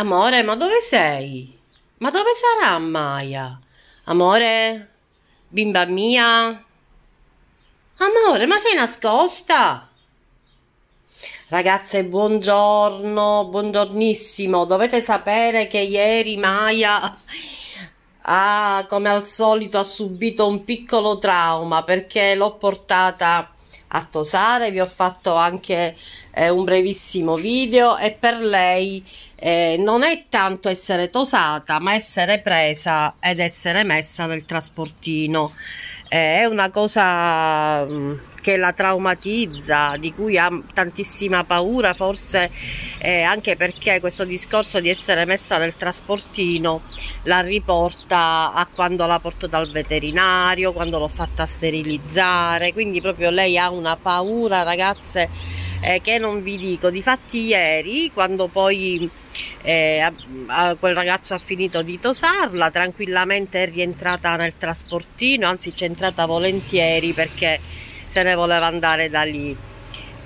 Amore, ma dove sei? Ma dove sarà Maya? Amore, bimba mia? Amore, ma sei nascosta? Ragazze, buongiorno, buongiornissimo. Dovete sapere che ieri Maya ha, ah, come al solito, ha subito un piccolo trauma perché l'ho portata a tosare, vi ho fatto anche eh, un brevissimo video e per lei eh, non è tanto essere tosata ma essere presa ed essere messa nel trasportino eh, è una cosa mm, che la traumatizza, di cui ha tantissima paura, forse eh, anche perché questo discorso di essere messa nel trasportino la riporta a quando la porto dal veterinario, quando l'ho fatta sterilizzare, quindi proprio lei ha una paura ragazze eh, che non vi dico, difatti ieri quando poi eh, a, a, quel ragazzo ha finito di tosarla, tranquillamente è rientrata nel trasportino, anzi c'è entrata volentieri perché se ne voleva andare da lì.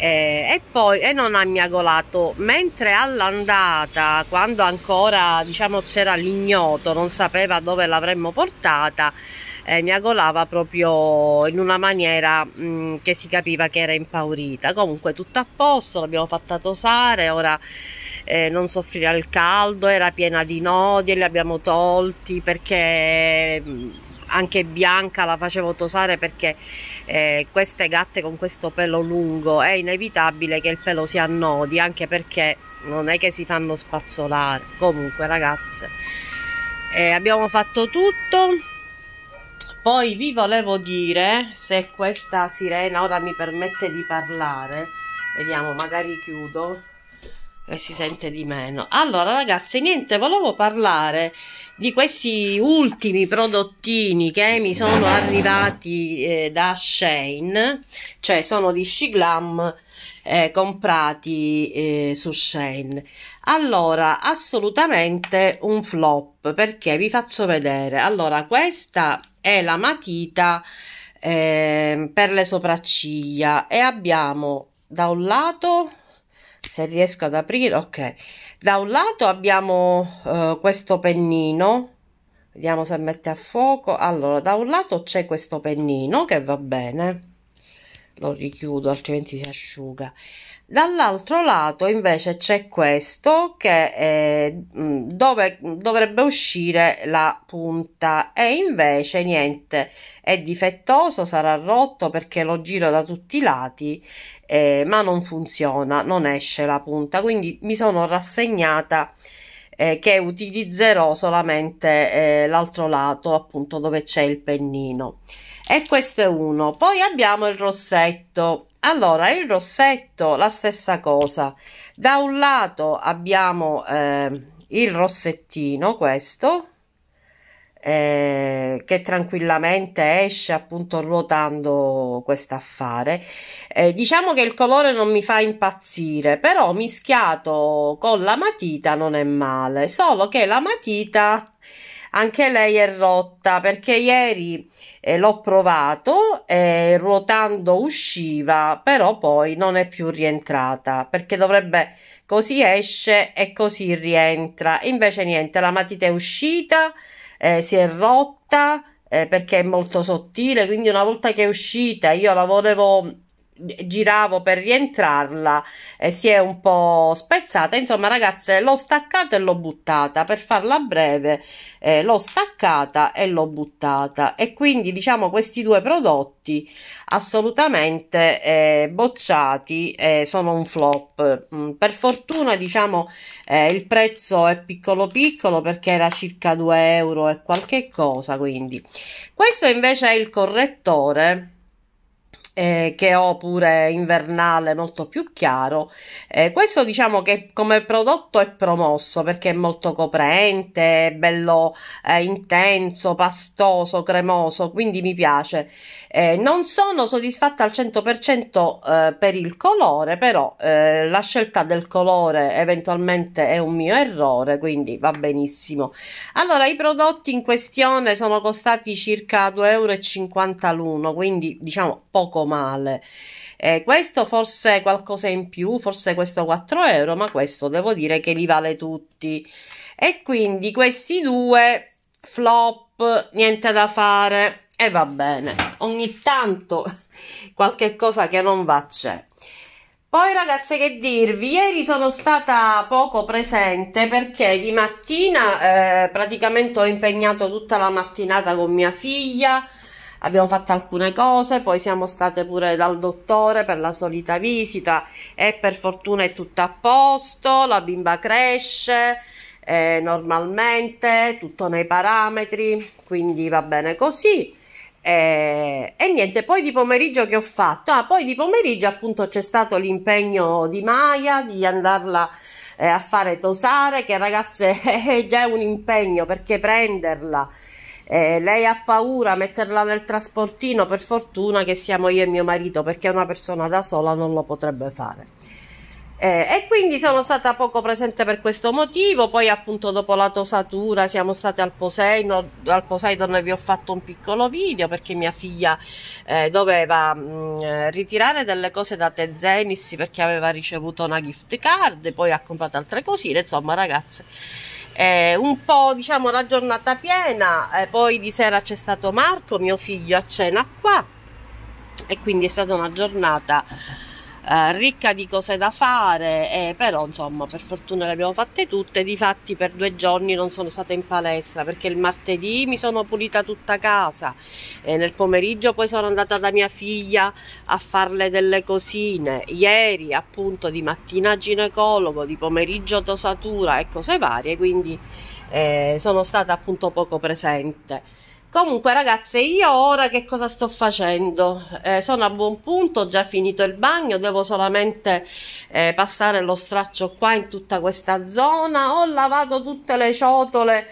Eh, e poi e non ha miagolato mentre all'andata quando ancora diciamo c'era l'ignoto non sapeva dove l'avremmo portata eh, miagolava proprio in una maniera mh, mm, che si capiva che era impaurita comunque tutto a posto l'abbiamo fatta tosare ora eh, non soffrire al caldo, era piena di nodi e li abbiamo tolti perché mm, anche Bianca la facevo tosare perché eh, queste gatte con questo pelo lungo è inevitabile che il pelo si annodi anche perché non è che si fanno spazzolare comunque ragazze eh, abbiamo fatto tutto poi vi volevo dire se questa sirena ora mi permette di parlare vediamo magari chiudo e si sente di meno. Allora, ragazzi, niente, volevo parlare di questi ultimi prodottini che mi sono arrivati eh, da Shane, cioè sono di Shiglam eh, comprati eh, su Shane. Allora, assolutamente un flop perché vi faccio vedere. Allora, questa è la matita eh, per le sopracciglia e abbiamo da un lato se riesco ad aprire ok da un lato abbiamo eh, questo pennino vediamo se mette a fuoco allora da un lato c'è questo pennino che va bene lo richiudo altrimenti si asciuga dall'altro lato invece c'è questo che è, mm, dove dovrebbe uscire la punta e invece niente è difettoso sarà rotto perché lo giro da tutti i lati eh, ma non funziona, non esce la punta, quindi mi sono rassegnata eh, che utilizzerò solamente eh, l'altro lato, appunto dove c'è il pennino. E questo è uno. Poi abbiamo il rossetto. Allora, il rossetto, la stessa cosa. Da un lato abbiamo eh, il rossettino, questo, eh, che tranquillamente esce appunto ruotando questo affare. Eh, diciamo che il colore non mi fa impazzire, però mischiato con la matita non è male, solo che la matita anche lei è rotta perché ieri eh, l'ho provato e eh, ruotando usciva però poi non è più rientrata perché dovrebbe così esce e così rientra invece niente la matita è uscita eh, si è rotta eh, perché è molto sottile, quindi una volta che è uscita io la volevo giravo per rientrarla e eh, si è un po' spezzata insomma ragazze l'ho staccata e l'ho buttata per farla breve eh, l'ho staccata e l'ho buttata e quindi diciamo questi due prodotti assolutamente eh, bocciati eh, sono un flop mm, per fortuna diciamo eh, il prezzo è piccolo piccolo perché era circa 2 euro e qualche cosa quindi questo invece è il correttore eh, che ho pure invernale molto più chiaro eh, questo diciamo che come prodotto è promosso perché è molto coprente è bello eh, intenso pastoso cremoso quindi mi piace eh, non sono soddisfatta al 100% eh, per il colore però eh, la scelta del colore eventualmente è un mio errore quindi va benissimo allora i prodotti in questione sono costati circa 2,50 euro l'uno quindi diciamo poco male. Eh, questo forse è qualcosa in più, forse questo 4 euro, ma questo devo dire che li vale tutti. E quindi questi due flop, niente da fare. E va bene, ogni tanto qualche cosa che non va c'è. Poi ragazze che dirvi, ieri sono stata poco presente perché di mattina eh, praticamente ho impegnato tutta la mattinata con mia figlia, abbiamo fatto alcune cose, poi siamo state pure dal dottore per la solita visita e per fortuna è tutto a posto, la bimba cresce eh, normalmente, tutto nei parametri, quindi va bene così. E, eh, e, niente, poi di pomeriggio che ho fatto? Ah, poi di pomeriggio appunto c'è stato l'impegno di Maya di andarla eh, a fare tosare, che ragazze è già un impegno perché prenderla eh, lei ha paura a metterla nel trasportino, per fortuna che siamo io e mio marito, perché una persona da sola non lo potrebbe fare. Eh, e quindi sono stata poco presente per questo motivo, poi appunto dopo la tosatura siamo state al Poseidon, al Poseidon vi ho fatto un piccolo video perché mia figlia eh, doveva mh, mm, eh, ritirare delle cose da Tezenis perché aveva ricevuto una gift card, poi ha comprato altre cosine, insomma ragazze. Eh, un po' diciamo la giornata piena, eh, poi di sera c'è stato Marco, mio figlio a cena qua e quindi è stata una giornata eh, ricca di cose da fare, eh, però insomma per fortuna le abbiamo fatte tutte, difatti per due giorni non sono stata in palestra perché il martedì mi sono pulita tutta casa e eh, nel pomeriggio poi sono andata da mia figlia a farle delle cosine, ieri appunto di mattina ginecologo, di pomeriggio tosatura e cose varie, quindi eh, sono stata appunto poco presente. Comunque ragazze, io ora che cosa sto facendo? Eh, sono a buon punto, ho già finito il bagno, devo solamente eh, passare lo straccio qua in tutta questa zona. Ho lavato tutte le ciotole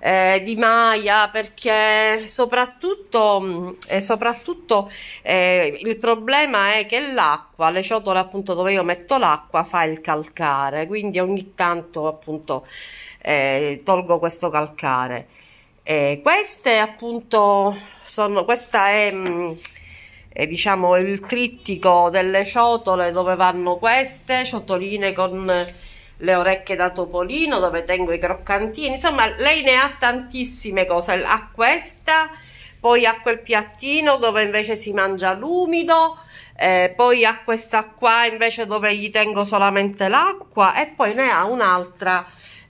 eh, di Maya perché soprattutto, mm, eh, soprattutto eh, il problema è che l'acqua, le ciotole appunto dove io metto l'acqua fa il calcare, quindi ogni tanto appunto eh, tolgo questo calcare. Eh, queste appunto sono, questa è, mm, è diciamo il critico delle ciotole dove vanno queste, ciotoline con le orecchie da topolino dove tengo i croccantini, insomma lei ne ha tantissime cose, ha questa, poi ha quel piattino dove invece si mangia l'umido, eh, poi ha questa qua invece dove gli tengo solamente l'acqua e poi ne ha un'altra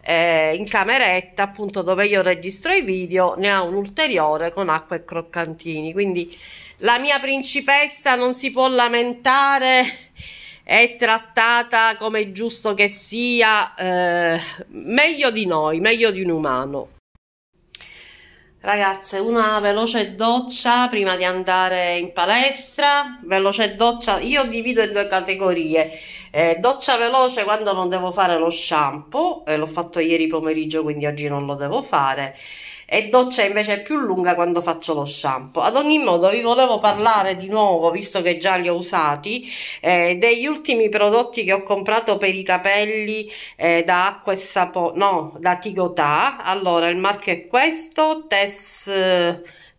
eh, in cameretta appunto dove io registro i video ne ha un ulteriore con acqua e croccantini quindi la mia principessa non si può lamentare è trattata come è giusto che sia eh, meglio di noi meglio di un umano Ragazze, una veloce doccia prima di andare in palestra, veloce doccia, io divido in due categorie eh, doccia veloce quando non devo fare lo shampoo eh, l'ho fatto ieri pomeriggio quindi oggi non lo devo fare e doccia invece più lunga quando faccio lo shampoo. Ad ogni modo vi volevo parlare di nuovo, visto che già li ho usati, eh, degli ultimi prodotti che ho comprato per i capelli eh, da acqua e sapone, no, da Tigotà. Allora, il marchio è questo, Tess...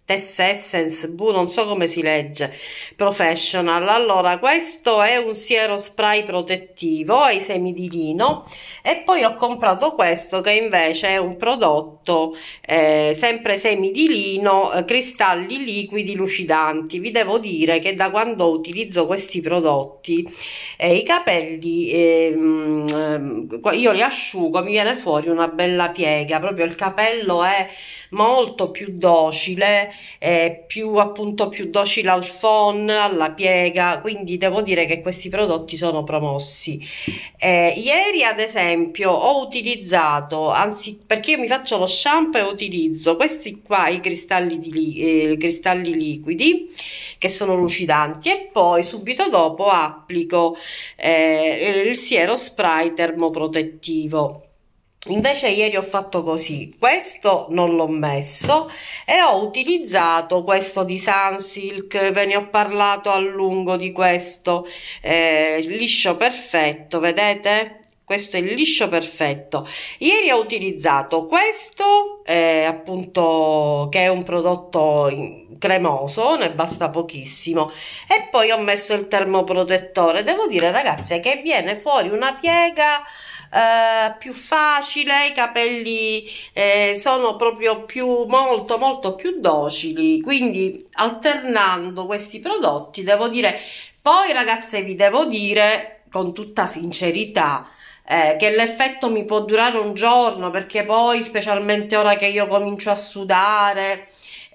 Tess Essence, bu, boh, non so come si legge, Professional. Allora, questo è un siero spray protettivo ai semi di lino e poi ho comprato questo che invece è un prodotto eh, sempre semi di lino, eh, cristalli liquidi lucidanti. Vi devo dire che da quando utilizzo questi prodotti eh, i capelli, ehm, ehm, io li asciugo, mi viene fuori una bella piega, proprio il capello è molto più docile, eh, più appunto più docile al phon, alla piega, quindi devo dire che questi prodotti sono promossi. Eh, ieri ad esempio ho utilizzato, anzi perché io mi faccio lo shampoo e utilizzo questi qua, i cristalli, di, eh, cristalli liquidi che sono lucidanti e poi subito dopo applico eh, il siero spray termoprotettivo Invece ieri ho fatto così, questo non l'ho messo e ho utilizzato questo di Sunsilk, ve ne ho parlato a lungo di questo, eh, liscio perfetto, vedete? Questo è il liscio perfetto. Ieri ho utilizzato questo, eh, appunto, che è un prodotto cremoso, ne basta pochissimo. E poi ho messo il termoprotettore. Devo dire, ragazze, che viene fuori una piega eh, più facile, i capelli eh, sono proprio più molto molto più docili, quindi alternando questi prodotti devo dire, poi ragazze vi devo dire con tutta sincerità, eh, che l'effetto mi può durare un giorno perché poi specialmente ora che io comincio a sudare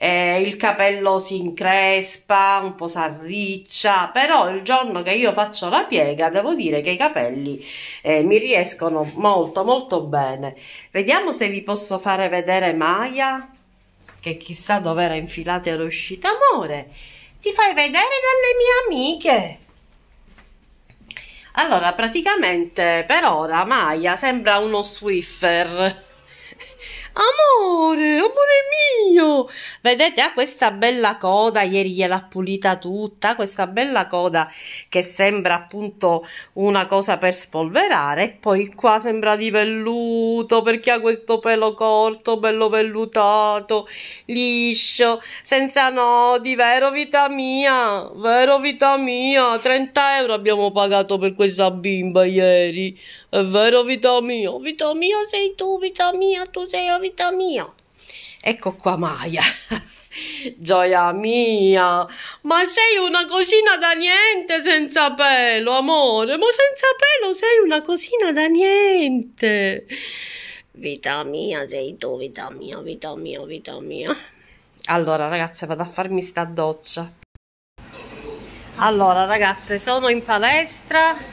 eh, il capello si increspa, un po' s'arriccia, però il giorno che io faccio la piega devo dire che i capelli eh, mi riescono molto molto bene. Vediamo se vi posso fare vedere Maya, che chissà dove era infilata era uscita. Amore, ti fai vedere dalle mie amiche! Allora, praticamente per ora Maya sembra uno Swiffer Amore, amore mio! Vedete, ha ah, questa bella coda, ieri gliel'ha pulita tutta, questa bella coda che sembra appunto una cosa per spolverare, e poi qua sembra di velluto perché ha questo pelo corto, bello vellutato, liscio, senza nodi, vero vita mia, vero vita mia, 30 euro abbiamo pagato per questa bimba ieri, è vero vita mia, vita mia sei tu, vita mia tu sei vita mia. Ecco qua Maya. Gioia mia, ma sei una cosina da niente senza pelo, amore, ma senza pelo sei una cosina da niente. Vita mia sei tu, vita mia, vita mia, vita mia. Allora ragazze, vado a farmi sta doccia. Allora ragazze, sono in palestra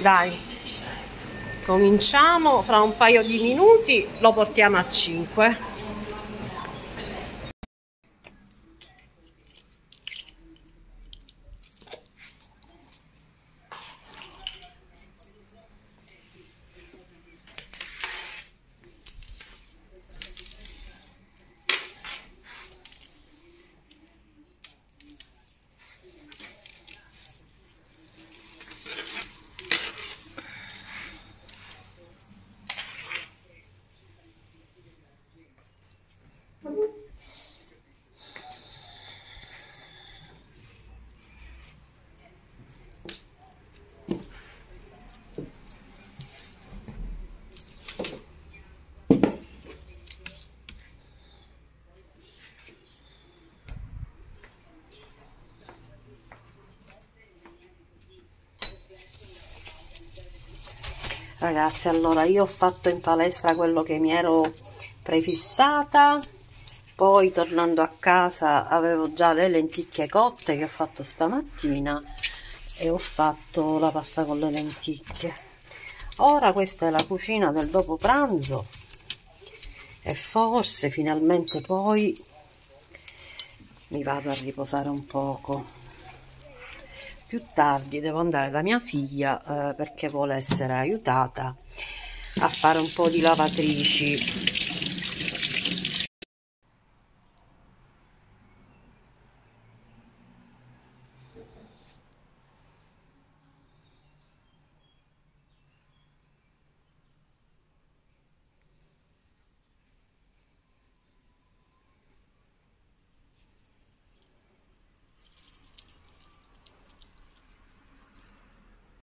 dai cominciamo fra un paio di minuti lo portiamo a 5 ragazzi allora io ho fatto in palestra quello che mi ero prefissata poi tornando a casa avevo già le lenticchie cotte che ho fatto stamattina e ho fatto la pasta con le lenticchie ora questa è la cucina del dopo pranzo e forse finalmente poi mi vado a riposare un poco più tardi devo andare da mia figlia eh, perché vuole essere aiutata a fare un po' di lavatrici